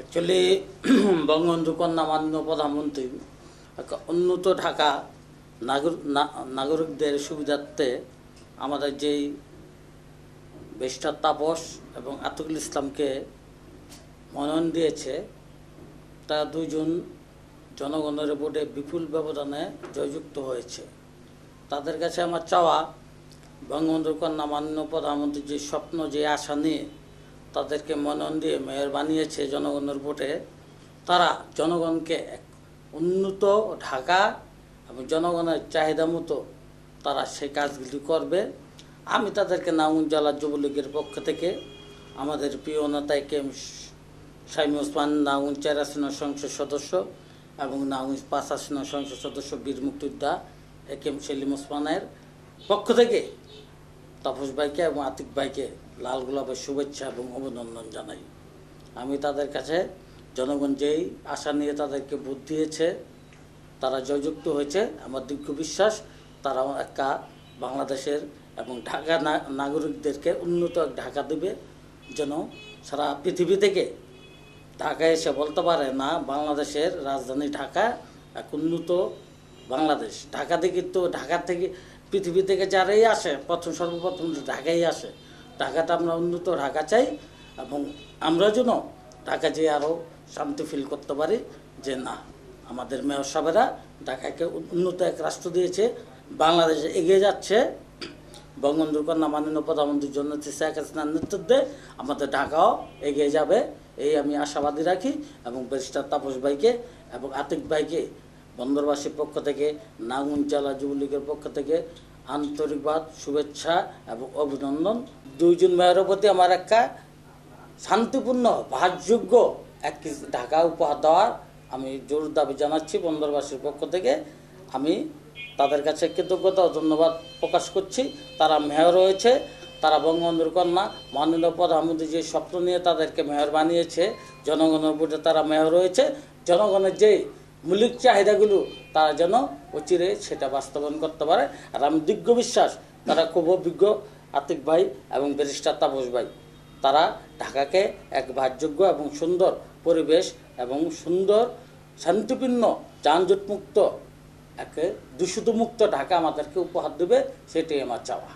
actually Bangabandhu কন্যা মাননীয় প্রধানমন্ত্রী উন্নত ঢাকা নাগরিক নাগরিকদের সুবিধার্থে আমাদের যেই বেষ্টার তাপস এবং আতুকুল ইসলামকে মনোনয়ন দিয়েছে তারা দুজন জনগণের বোর্ডে বিপুল ব্যবধানে জয়যুক্ত হয়েছে তাদের কাছে আমার চাওয়া বঙ্গবন্ধু কন্যা মাননীয় প্রধানমন্ত্রীর যে স্বপ্ন যে আশা নিয়ে তাদেরকে মনন দিয়ে মেয়র বানিয়েছে জনগণের ভোটে তারা জনগণকে এক উন্নত ঢাকা এবং জনগণের চাহিদা মতো তারা সেই কাজগুলি করবে আমি তাদেরকে নামুন জেলা যুবলীগের পক্ষ থেকে আমাদের প্রিয় নেতা কে এম ওসমান নাউন চার আসনের সংসদ সদস্য এবং নাউন পাঁচ আসনের সংসদ সদস্য বীর মুক্তিযোদ্ধা এ কে এম সেলিম ওসমানের পক্ষ থেকে তাপস ভাইকে এবং আতিক ভাইকে লাল গোলাপের শুভেচ্ছা এবং অভিনন্দন জানাই আমি তাদের কাছে জনগণ যেই আশা নিয়ে তাদেরকে ভোট দিয়েছে তারা জয়যুক্ত হয়েছে আমার দীর্ঘ বিশ্বাস তারা একটা বাংলাদেশের এবং ঢাকা নাগরিকদেরকে উন্নত এক ঢাকা দেবে যেন সারা পৃথিবী থেকে ঢাকায় এসে বলতে পারে না বাংলাদেশের রাজধানী ঢাকা এক উন্নত বাংলাদেশ ঢাকা থেকে তো ঢাকা থেকে পৃথিবী থেকে যারাই আসে প্রথম সর্বপ্রথম ঢাকাই আসে ঢাকাটা আমরা উন্নত ঢাকা চাই এবং আমরা যেন ঢাকা যেয়ে আরও শান্তি ফিল করতে পারি যে না আমাদের মেয়র সাহেবেরা ঢাকাকে উন্নত এক রাষ্ট্র দিয়েছে বাংলাদেশ এগিয়ে যাচ্ছে বঙ্গবন্ধু কন্যা মাননীয় প্রধানমন্ত্রী জন্য শেখ হাসিনার নেতৃত্বে আমাদের ঢাকাও এগিয়ে যাবে এই আমি আশাবাদী রাখি এবং ব্যারিস্টার তাপস ভাইকে এবং আতিক ভাইকে বন্দরবাসীর পক্ষ থেকে নাগুনচালা যুবলীগের পক্ষ থেকে আন্তরিকবাদ শুভেচ্ছা এবং অভিনন্দন দুইজন মেয়রের প্রতি আমার একটা শান্তিপূর্ণ ভারযোগ্য এক ঢাকা উপহার দেওয়ার আমি জোর দাবি জানাচ্ছি বন্দরবাসীর পক্ষ থেকে আমি তাদের কাছে কৃতজ্ঞতা ও ধন্যবাদ প্রকাশ করছি তারা মেয়র হয়েছে তারা বঙ্গবন্ধুর কন্যা মাননীয় প্রধানমন্ত্রী যে স্বপ্ন নিয়ে তাদেরকে মেয়র বানিয়েছে জনগণের ভোটে তারা মেয়র হয়েছে জনগণের যেই মৌলিক চাহিদাগুলো তারা যেন অচিরে সেটা বাস্তবায়ন করতে পারে আর আমি দিগ্গ বিশ্বাস তারা খুব অভিজ্ঞ আতিক ভাই এবং ব্যারিস্টার তাপস ভাই তারা ঢাকাকে এক ভারযোগ্য এবং সুন্দর পরিবেশ এবং সুন্দর শান্তিপূর্ণ যানজটমুক্ত একে দূষিতমুক্ত ঢাকা আমাদেরকে উপহার দেবে সেটাই আমার চাওয়া